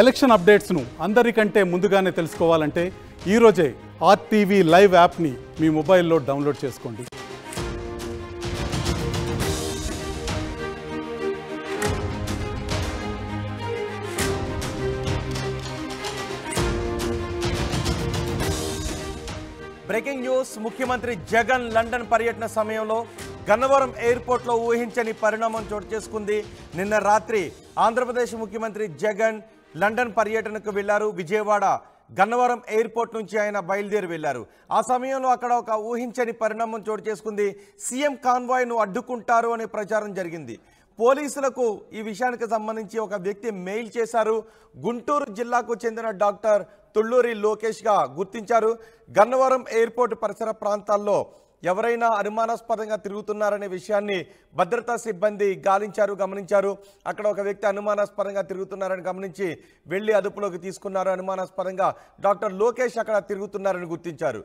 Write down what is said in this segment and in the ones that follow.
election అప్డేట్స్ను అందరికంటే ముందుగానే తెలుసుకోవాలంటే ఈరోజే ఆర్టీవీ లైవ్ యాప్ని మీ మొబైల్లో డౌన్లోడ్ చేసుకోండి బ్రేకింగ్ న్యూస్ ముఖ్యమంత్రి జగన్ లండన్ పర్యటన సమయంలో గన్నవరం ఎయిర్పోర్ట్లో ఊహించని పరిణామం చోటు చేసుకుంది నిన్న రాత్రి ఆంధ్రప్రదేశ్ ముఖ్యమంత్రి జగన్ లండన్ పర్యటనకు వెళ్లారు విజయవాడ గన్నవరం ఎయిర్పోర్ట్ నుంచి ఆయన బయలుదేరి వెళ్లారు ఆ సమయంలో అక్కడ ఒక ఊహించని పరిణామం చోటు చేసుకుంది సీఎం కాన్వాయ్ను అడ్డుకుంటారు అనే ప్రచారం జరిగింది పోలీసులకు ఈ విషయానికి సంబంధించి ఒక వ్యక్తి మెయిల్ చేశారు గుంటూరు జిల్లాకు చెందిన డాక్టర్ తుళ్ళూరి లోకేష్గా గుర్తించారు గన్నవరం ఎయిర్పోర్ట్ పరిసర ప్రాంతాల్లో ఎవరైనా అనుమానాస్పదంగా తిరుగుతున్నారనే విషయాన్ని భద్రతా సిబ్బంది గాలించారు గమనించారు అక్కడ ఒక వ్యక్తి అనుమానాస్పదంగా తిరుగుతున్నారని గమనించి వెళ్ళి అదుపులోకి తీసుకున్నారు అనుమానాస్పదంగా డాక్టర్ లోకేష్ అక్కడ తిరుగుతున్నారని గుర్తించారు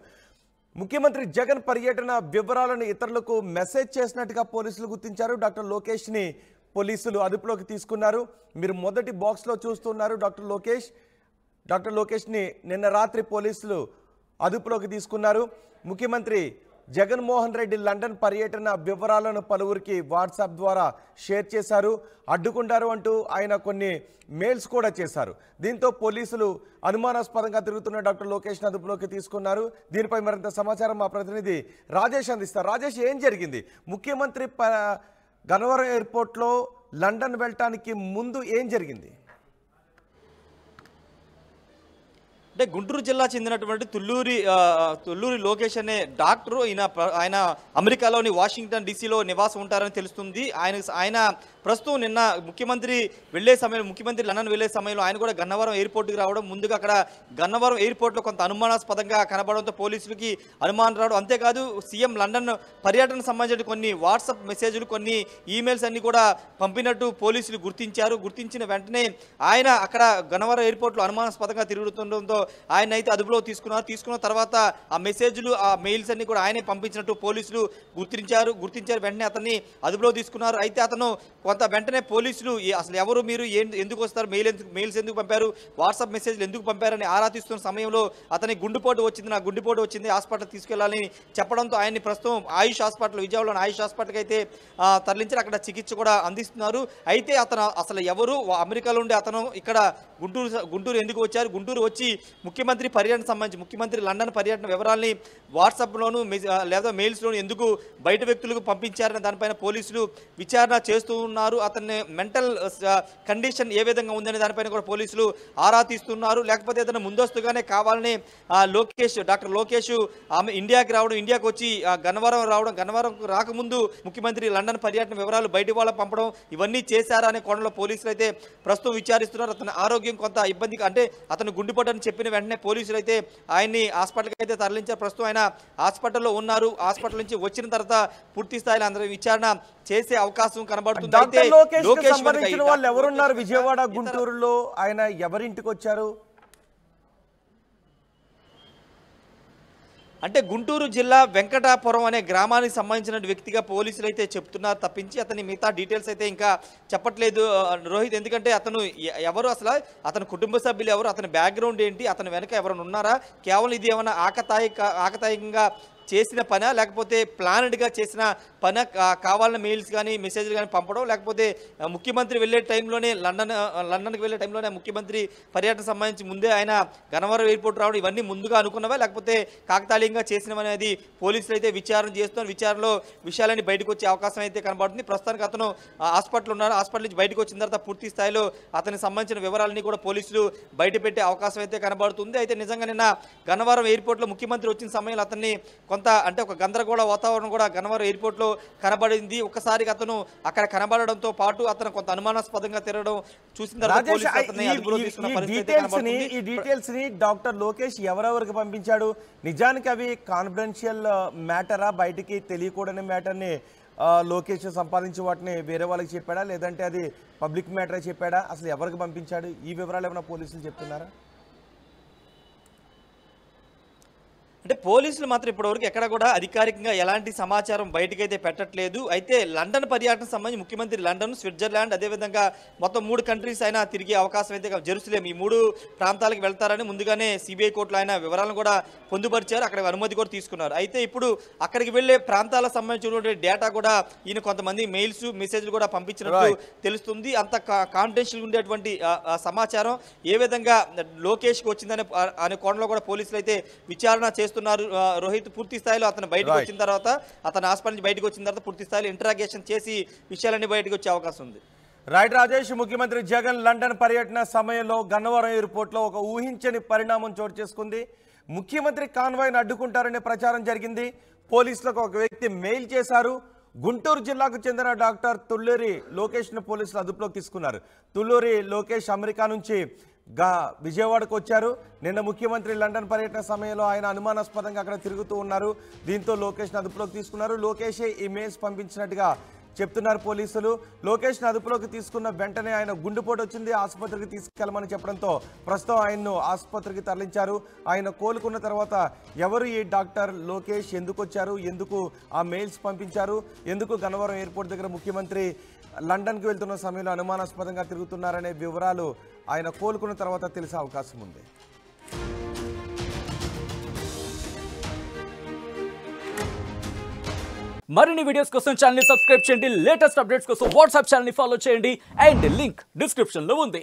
ముఖ్యమంత్రి జగన్ పర్యటన వివరాలను ఇతరులకు మెసేజ్ చేసినట్టుగా పోలీసులు గుర్తించారు డాక్టర్ లోకేష్ని పోలీసులు అదుపులోకి తీసుకున్నారు మీరు మొదటి బాక్స్లో చూస్తున్నారు డాక్టర్ లోకేష్ డాక్టర్ లోకేష్ని నిన్న రాత్రి పోలీసులు అదుపులోకి తీసుకున్నారు ముఖ్యమంత్రి జగన్మోహన్ రెడ్డి లండన్ పర్యటన వివరాలను పలువురికి వాట్సాప్ ద్వారా షేర్ చేశారు అడ్డుకుంటారు అంటూ ఆయన కొన్ని మెయిల్స్ కూడా చేశారు దీంతో పోలీసులు అనుమానాస్పదంగా తిరుగుతున్న డాక్టర్ లోకేష్ అదుపులోకి తీసుకున్నారు దీనిపై మరింత సమాచారం మా ప్రతినిధి రాజేష్ అందిస్తారు రాజేష్ ఏం జరిగింది ముఖ్యమంత్రి గన్నవరం ఎయిర్పోర్ట్లో లండన్ వెళ్ళటానికి ముందు ఏం జరిగింది అంటే గుంటూరు జిల్లా చెందినటువంటి తుల్లూరి తుల్లూరి లోకేష్ అనే డాక్టరు ఈయన ఆయన అమెరికాలోని వాషింగ్టన్ డీసీలో నివాసం ఉంటారని తెలుస్తుంది ఆయన ఆయన ప్రస్తుతం నిన్న ముఖ్యమంత్రి వెళ్లే సమయంలో ముఖ్యమంత్రి లండన్ వెళ్లే సమయంలో ఆయన కూడా గన్నవరం ఎయిర్పోర్ట్కి రావడం ముందుగా అక్కడ గన్నవరం ఎయిర్పోర్ట్లో కొంత అనుమానాస్పదంగా కనబడంతో పోలీసులకి అనుమానం రావడం అంతేకాదు సీఎం లండన్ పర్యటన సంబంధించిన కొన్ని వాట్సాప్ మెసేజ్లు కొన్ని ఈమెయిల్స్ అన్నీ కూడా పంపినట్టు పోలీసులు గుర్తించారు గుర్తించిన వెంటనే ఆయన అక్కడ గన్నవరం ఎయిర్పోర్ట్లో అనుమానాస్పదంగా తిరుగుతుండడంతో ఆయన అయితే అదుపులో తీసుకున్నారు తీసుకున్న తర్వాత ఆ మెసేజ్లు ఆ మెయిల్స్ అన్ని కూడా ఆయనే పంపించినట్టు పోలీసులు గుర్తించారు గుర్తించారు వెంటనే అతన్ని అదుపులో తీసుకున్నారు అయితే అతను కొంత తర్వాత వెంటనే పోలీసులు అసలు ఎవరు మీరు ఎందుకు వస్తారు మెయిల్ ఎందుకు మెయిల్స్ ఎందుకు పంపారు వాట్సాప్ మెసేజ్లు ఎందుకు పంపారని ఆరా తీస్తున్న సమయంలో అతని గుండెపోటు వచ్చింది నా గుండెపోటు వచ్చింది హాస్పిటల్ తీసుకెళ్లాలని చెప్పడంతో ఆయన్ని ప్రస్తుతం ఆయుష్ హాస్పిటల్ విజయవాడలోని ఆయుష్ హాస్పిటల్కి అయితే తరలించారు అక్కడ చికిత్స కూడా అందిస్తున్నారు అయితే అతను అసలు ఎవరు అమెరికాలో ఉండే అతను ఇక్కడ గుంటూరు గుంటూరు ఎందుకు వచ్చారు గుంటూరు వచ్చి ముఖ్యమంత్రి పర్యటన సంబంధించి ముఖ్యమంత్రి లండన్ పర్యటన వివరాలని వాట్సాప్లోను లేదా మెయిల్స్లోను ఎందుకు బయట వ్యక్తులకు పంపించారని దానిపైన పోలీసులు విచారణ చేస్తూ ఉన్న ఉన్నారు అతన్ని మెంటల్ కండిషన్ ఏ విధంగా ఉందనే దానిపైన కూడా పోలీసులు ఆరా తీస్తున్నారు లేకపోతే అతను ముందస్తుగానే కావాలని లోకేష్ డాక్టర్ లోకేష్ ఆమె ఇండియాకి రావడం ఇండియాకి వచ్చి గన్నవరం రావడం గన్నవరం రాకముందు ముఖ్యమంత్రి లండన్ పర్యటన వివరాలు బయటి వాళ్ళ పంపడం ఇవన్నీ చేశారా అనే కోణంలో పోలీసులు అయితే ప్రస్తుతం విచారిస్తున్నారు అతని ఆరోగ్యం కొంత ఇబ్బందిగా అంటే అతను గుండెపోటని చెప్పిన వెంటనే పోలీసులు అయితే ఆయన్ని హాస్పిటల్కి అయితే తరలించారు ప్రస్తుతం ఆయన హాస్పిటల్లో ఉన్నారు హాస్పిటల్ నుంచి వచ్చిన తర్వాత పూర్తి స్థాయిలో అందరి విచారణ చేసే అవకాశం కనబడుతుంది సంబంధించిన వాళ్ళు ఎవరున్నారు విజయవాడ గుంటూరులో ఆయన ఎవరింటికి వచ్చారు అంటే గుంటూరు జిల్లా వెంకటాపురం అనే గ్రామానికి సంబంధించిన వ్యక్తిగా పోలీసులు అయితే చెప్తున్నారు తప్పించి అతని మిగతా డీటెయిల్స్ అయితే ఇంకా చెప్పట్లేదు రోహిత్ ఎందుకంటే అతను ఎవరు అసలు అతని కుటుంబ సభ్యులు ఎవరు అతని బ్యాక్గ్రౌండ్ ఏంటి అతని వెనక ఎవరైనా ఉన్నారా కేవలం ఇది ఏమైనా ఆకతాయిక ఆకతాయికంగా చేసిన పన లేకపోతే ప్లానెడ్గా చేసిన పన కావాలన్న మెయిల్స్ కానీ మెసేజ్లు కానీ పంపడం లేకపోతే ముఖ్యమంత్రి వెళ్ళే టైంలోనే లండన్ లండన్కి వెళ్ళే టైంలోనే ముఖ్యమంత్రి పర్యటన సంబంధించి ముందే ఆయన గనవరం ఎయిర్పోర్ట్ రావడం ఇవన్నీ ముందుగా అనుకున్నవా లేకపోతే కాకతాళీయంగా చేసినవనేది పోలీసులు అయితే విచారణ చేస్తున్నారు విచారణలో విషయాలన్నీ బయటకు వచ్చే అవకాశం అయితే కనబడుతుంది ప్రస్తుతానికి అతను హాస్పిటల్ ఉన్నారు హాస్పిటల్ నుంచి బయటకు వచ్చిన తర్వాత పూర్తి స్థాయిలో అతనికి సంబంధించిన వివరాలన్నీ కూడా పోలీసులు బయట అవకాశం అయితే కనబడుతుంది అయితే నిజంగా నిన్న గన్నవరం ఎయిర్పోర్ట్లో ముఖ్యమంత్రి వచ్చిన సమయంలో అతన్ని కొంత కొంత అంటే ఒక గందరగోళ వాతావరణం కూడా గన్నవరం ఎయిర్పోర్ట్లో కనబడింది ఒక్కసారిగా అతను అక్కడ కనబడడంతో పాటు అతను కొంత అనుమానాస్పదంగా తిరగడం చూసిన తర్వాత ఈ డీటెయిల్స్ ని డాక్టర్ లోకేష్ ఎవరెవరికి పంపించాడు నిజానికి అవి కాన్ఫిడెన్షియల్ మ్యాటరా బయటికి తెలియకూడని మ్యాటర్ని లోకేష్ సంపాదించి వాటిని వేరే వాళ్ళకి చెప్పాడా లేదంటే అది పబ్లిక్ మ్యాటరే చెప్పాడా అసలు ఎవరికి పంపించాడు ఈ వివరాలు ఏమైనా పోలీసులు చెప్తున్నారా అంటే పోలీసులు మాత్రం ఇప్పటివరకు ఎక్కడ కూడా అధికారికంగా ఎలాంటి సమాచారం బయటకైతే పెట్టట్లేదు అయితే లండన్ పర్యటన సంబంధించి ముఖ్యమంత్రి లండన్ స్విట్జర్లాండ్ అదేవిధంగా మొత్తం మూడు కంట్రీస్ అయినా తిరిగే అవకాశం అయితే జెరూసలేం ఈ మూడు ప్రాంతాలకు వెళ్తారని ముందుగానే సిబిఐ కోర్టులో ఆయన వివరాలను కూడా పొందుపరిచారు అక్కడ అనుమతి కూడా తీసుకున్నారు అయితే ఇప్పుడు అక్కడికి వెళ్లే ప్రాంతాల సంబంధించినటువంటి డేటా కూడా ఈయన కొంతమంది మెయిల్స్ మెసేజ్లు కూడా పంపించినట్టు తెలుస్తుంది అంత కాన్ఫిడెన్షియల్ ఉండేటువంటి సమాచారం ఏ విధంగా లోకేష్కి వచ్చిందనే అనే కోణంలో కూడా పోలీసులు అయితే విచారణ చేస్తూ చేస్తున్నారు రోహిత్ పూర్తి స్థాయిలో అతను బయటకు వచ్చిన తర్వాత అతను హాస్పిటల్ నుంచి బయటకు వచ్చిన తర్వాత పూర్తి స్థాయిలో ఇంటరాగేషన్ చేసి విషయాలన్నీ బయటకు వచ్చే అవకాశం ఉంది రైట్ రాజేష్ ముఖ్యమంత్రి జగన్ లండన్ పర్యటన సమయంలో గన్నవరం లో ఒక ఊహించని పరిణామం చోటు చేసుకుంది ముఖ్యమంత్రి కాన్వాయ్ను అడ్డుకుంటారనే ప్రచారం జరిగింది పోలీసులకు ఒక వ్యక్తి మెయిల్ చేశారు గుంటూరు జిల్లాకు చెందిన డాక్టర్ తుళ్ళూరి లోకేష్ను పోలీసులు అదుపులోకి తీసుకున్నారు తుళ్ళూరి లోకేష్ అమెరికా నుంచి గా విజయవాడకు వచ్చారు నిన్న ముఖ్యమంత్రి లండన్ పర్యటన సమయంలో ఆయన అనుమానాస్పదంగా అక్కడ తిరుగుతూ ఉన్నారు దీంతో లోకేష్ను అదుపులోకి తీసుకున్నారు లోకేషే ఈ మెయిల్స్ పంపించినట్టుగా చెప్తున్నారు పోలీసులు లోకేష్ను అదుపులోకి తీసుకున్న వెంటనే ఆయన గుండెపోటు వచ్చింది ఆసుపత్రికి తీసుకెళ్లమని చెప్పడంతో ప్రస్తుతం ఆయన్ను ఆసుపత్రికి తరలించారు ఆయన కోలుకున్న తర్వాత ఎవరు ఈ డాక్టర్ లోకేష్ ఎందుకు వచ్చారు ఎందుకు ఆ మెయిల్స్ పంపించారు ఎందుకు గన్నవరం ఎయిర్పోర్ట్ దగ్గర ముఖ్యమంత్రి లండన్కి వెళ్తున్న సమయంలో అనుమానాస్పదంగా తిరుగుతున్నారనే వివరాలు ఆయన కోలుకున్న తర్వాత తెలిసే అవకాశం ఉంది మరిన్ని వీడియోస్ కోసం ఛానల్ సబ్స్క్రైబ్ చేయండి లేటెస్ట్ అప్డేట్స్ కోసం వాట్సాప్ ఛానల్ ఫాలో చేయండి అండ్ లింక్ డిస్క్రిప్షన్లో ఉంది